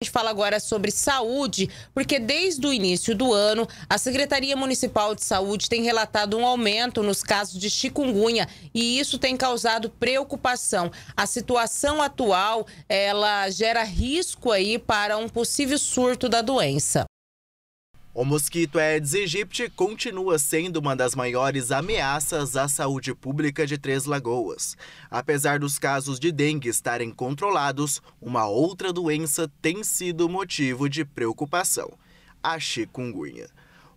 A gente fala agora sobre saúde, porque desde o início do ano, a Secretaria Municipal de Saúde tem relatado um aumento nos casos de chikungunya e isso tem causado preocupação. A situação atual, ela gera risco aí para um possível surto da doença. O mosquito Aedes aegypti continua sendo uma das maiores ameaças à saúde pública de Três Lagoas. Apesar dos casos de dengue estarem controlados, uma outra doença tem sido motivo de preocupação: a chikungunya.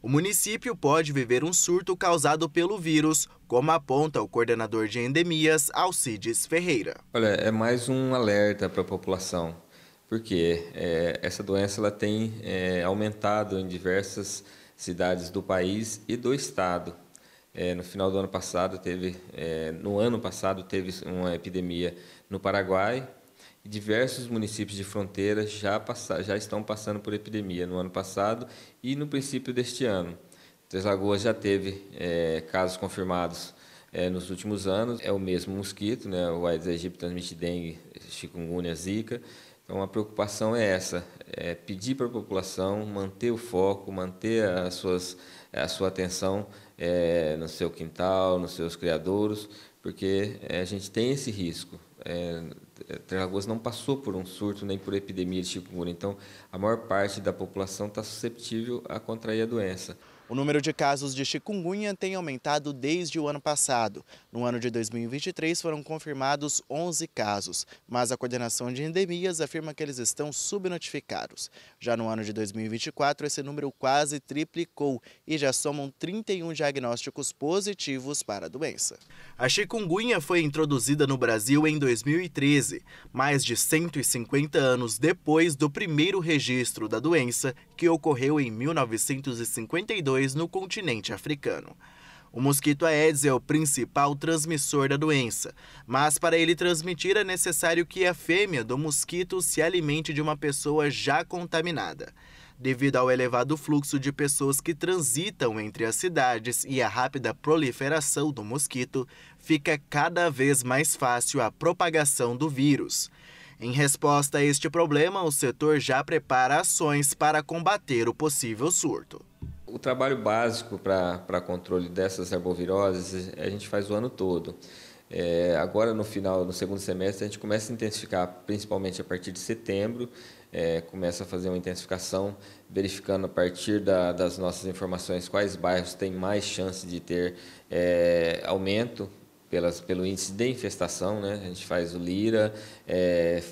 O município pode viver um surto causado pelo vírus, como aponta o coordenador de endemias, Alcides Ferreira. Olha, é mais um alerta para a população porque é, essa doença ela tem é, aumentado em diversas cidades do país e do estado. É, no final do ano passado teve, é, no ano passado teve uma epidemia no Paraguai. E diversos municípios de fronteira já, passa, já estão passando por epidemia no ano passado e no princípio deste ano. Três Lagoas já teve é, casos confirmados é, nos últimos anos. É o mesmo mosquito, né? o Aedes aegypti transmite dengue, chikungunya, zika. Então a preocupação é essa, é pedir para a população manter o foco, manter as suas, a sua atenção é, no seu quintal, nos seus criadouros, porque é, a gente tem esse risco. É, Três não passou por um surto nem por epidemia de chikungunya, então a maior parte da população está susceptível a contrair a doença. O número de casos de chikungunya tem aumentado desde o ano passado. No ano de 2023 foram confirmados 11 casos, mas a coordenação de endemias afirma que eles estão subnotificados. Já no ano de 2024, esse número quase triplicou e já somam 31 diagnósticos positivos para a doença. A chikungunya foi introduzida no Brasil em 2013, mais de 150 anos depois do primeiro registro da doença, que ocorreu em 1952 2 no continente africano. O mosquito Aedes é o principal transmissor da doença, mas para ele transmitir é necessário que a fêmea do mosquito se alimente de uma pessoa já contaminada. Devido ao elevado fluxo de pessoas que transitam entre as cidades e a rápida proliferação do mosquito, fica cada vez mais fácil a propagação do vírus. Em resposta a este problema, o setor já prepara ações para combater o possível surto o trabalho básico para controle dessas arboviroses a gente faz o ano todo. É, agora, no final, no segundo semestre, a gente começa a intensificar, principalmente a partir de setembro, é, começa a fazer uma intensificação, verificando a partir da, das nossas informações quais bairros têm mais chance de ter é, aumento pelas, pelo índice de infestação, né? A gente faz o Lira, é,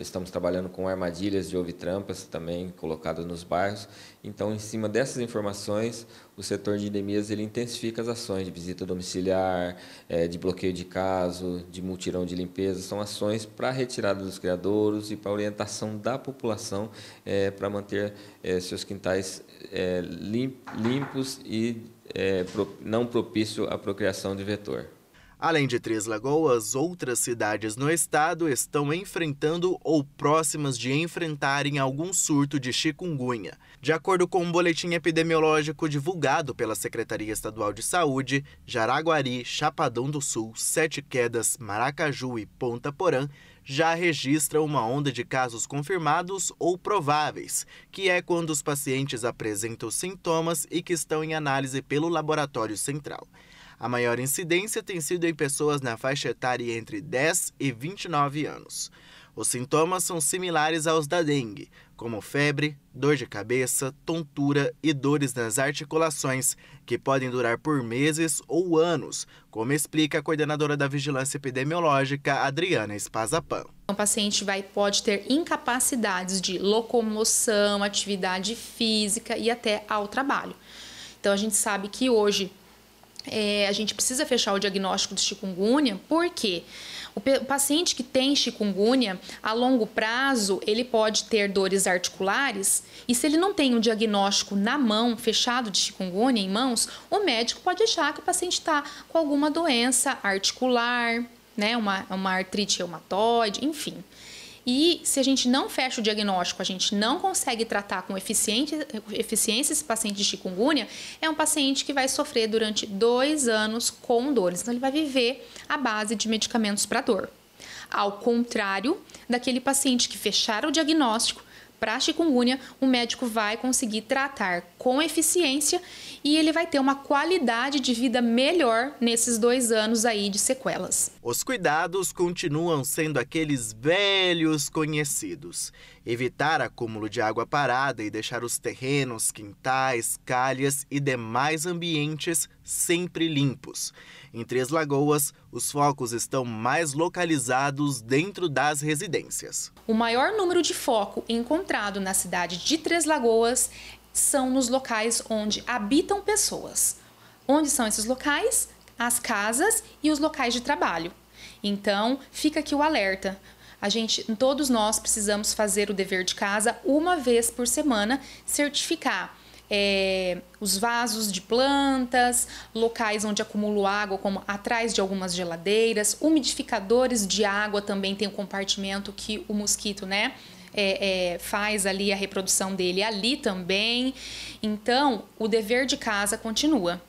estamos trabalhando com armadilhas de ovitrampas também colocadas nos bairros. Então, em cima dessas informações, o setor de endemias ele intensifica as ações de visita domiciliar, é, de bloqueio de caso, de multirão de limpeza. São ações para retirada dos criadouros e para orientação da população é, para manter é, seus quintais é, limpos e é, não propício à procriação de vetor. Além de Três Lagoas, outras cidades no estado estão enfrentando ou próximas de enfrentarem algum surto de chikungunya. De acordo com um boletim epidemiológico divulgado pela Secretaria Estadual de Saúde, Jaraguari, Chapadão do Sul, Sete Quedas, Maracaju e Ponta Porã já registra uma onda de casos confirmados ou prováveis, que é quando os pacientes apresentam sintomas e que estão em análise pelo laboratório central. A maior incidência tem sido em pessoas na faixa etária entre 10 e 29 anos. Os sintomas são similares aos da dengue, como febre, dor de cabeça, tontura e dores nas articulações, que podem durar por meses ou anos, como explica a coordenadora da Vigilância Epidemiológica, Adriana Espazapan. O paciente vai, pode ter incapacidades de locomoção, atividade física e até ao trabalho. Então a gente sabe que hoje é, a gente precisa fechar o diagnóstico de chikungunya, porque o paciente que tem chikungunya, a longo prazo, ele pode ter dores articulares e se ele não tem o um diagnóstico na mão, fechado de chikungunya em mãos, o médico pode achar que o paciente está com alguma doença articular, né, uma, uma artrite reumatoide, enfim. E se a gente não fecha o diagnóstico, a gente não consegue tratar com eficiência, esse paciente de chikungunya, é um paciente que vai sofrer durante dois anos com dores. Então, ele vai viver à base de medicamentos para dor. Ao contrário daquele paciente que fechar o diagnóstico, para a chikungunya, o médico vai conseguir tratar com eficiência e ele vai ter uma qualidade de vida melhor nesses dois anos aí de sequelas. Os cuidados continuam sendo aqueles velhos conhecidos evitar acúmulo de água parada e deixar os terrenos, quintais, calhas e demais ambientes sempre limpos. Em Três Lagoas, os focos estão mais localizados dentro das residências. O maior número de foco encontrado na cidade de Três Lagoas são nos locais onde habitam pessoas. Onde são esses locais? As casas e os locais de trabalho. Então, fica aqui o alerta a gente, todos nós precisamos fazer o dever de casa uma vez por semana, certificar. É, os vasos de plantas, locais onde acumulo água, como atrás de algumas geladeiras, umidificadores de água também tem um compartimento que o mosquito, né? É, é, faz ali a reprodução dele ali também. Então, o dever de casa continua.